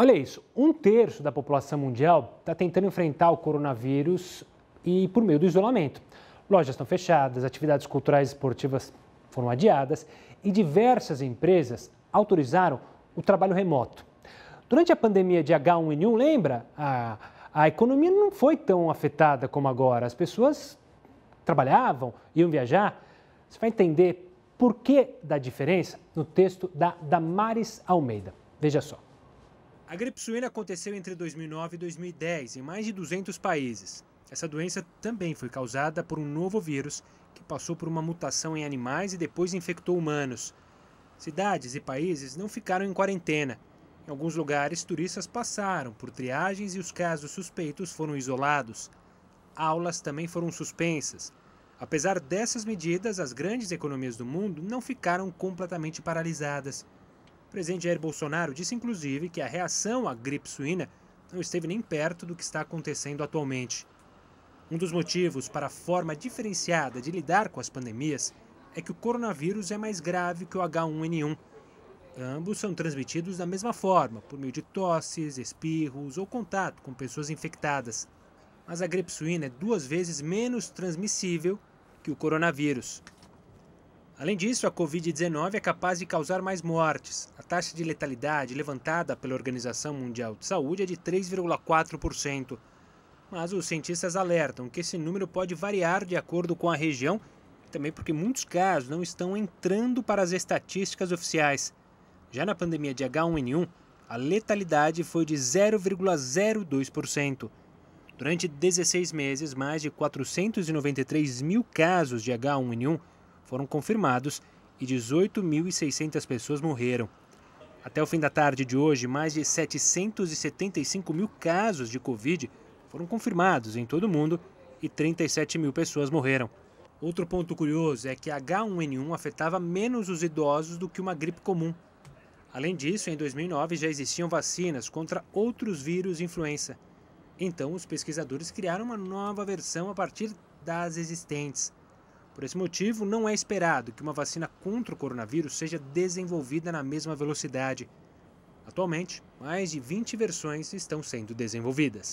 Olha isso, um terço da população mundial está tentando enfrentar o coronavírus e por meio do isolamento. Lojas estão fechadas, atividades culturais e esportivas foram adiadas e diversas empresas autorizaram o trabalho remoto. Durante a pandemia de H1N1, lembra? A, a economia não foi tão afetada como agora. As pessoas trabalhavam, iam viajar. Você vai entender por que da diferença no texto da Damares Almeida. Veja só. A gripe suína aconteceu entre 2009 e 2010 em mais de 200 países. Essa doença também foi causada por um novo vírus que passou por uma mutação em animais e depois infectou humanos. Cidades e países não ficaram em quarentena. Em alguns lugares, turistas passaram por triagens e os casos suspeitos foram isolados. Aulas também foram suspensas. Apesar dessas medidas, as grandes economias do mundo não ficaram completamente paralisadas. O presidente Jair Bolsonaro disse, inclusive, que a reação à gripe suína não esteve nem perto do que está acontecendo atualmente. Um dos motivos para a forma diferenciada de lidar com as pandemias é que o coronavírus é mais grave que o H1N1. Ambos são transmitidos da mesma forma, por meio de tosses, espirros ou contato com pessoas infectadas. Mas a gripe suína é duas vezes menos transmissível que o coronavírus. Além disso, a Covid-19 é capaz de causar mais mortes. A taxa de letalidade levantada pela Organização Mundial de Saúde é de 3,4%. Mas os cientistas alertam que esse número pode variar de acordo com a região, também porque muitos casos não estão entrando para as estatísticas oficiais. Já na pandemia de H1N1, a letalidade foi de 0,02%. Durante 16 meses, mais de 493 mil casos de H1N1 foram confirmados e 18.600 pessoas morreram. Até o fim da tarde de hoje, mais de 775 mil casos de Covid foram confirmados em todo o mundo e 37 mil pessoas morreram. Outro ponto curioso é que H1N1 afetava menos os idosos do que uma gripe comum. Além disso, em 2009 já existiam vacinas contra outros vírus influenza. Então, os pesquisadores criaram uma nova versão a partir das existentes. Por esse motivo, não é esperado que uma vacina contra o coronavírus seja desenvolvida na mesma velocidade. Atualmente, mais de 20 versões estão sendo desenvolvidas.